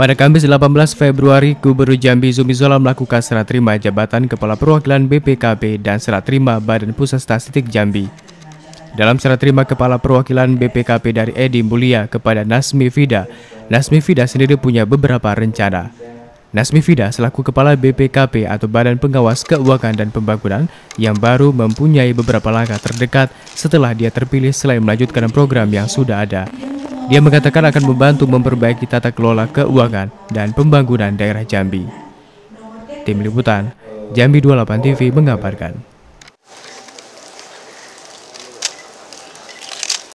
Pada Kamis 18 Februari, Gubernur Jambi Zumi Zola melakukan serah terima jabatan Kepala Perwakilan BPKB dan serah terima Badan Pusat Statistik Jambi. Dalam serah terima Kepala Perwakilan BPKP dari Edi Mulia kepada Nasmi Fida, Nasmi Fida sendiri punya beberapa rencana. Nasmi Fida selaku Kepala BPKP atau Badan Pengawas Keuangan dan Pembangunan yang baru mempunyai beberapa langkah terdekat setelah dia terpilih selain melanjutkan program yang sudah ada. Dia mengatakan akan membantu memperbaiki tata kelola keuangan dan pembangunan daerah Jambi. Tim Liputan, Jambi 28 TV mengabarkan.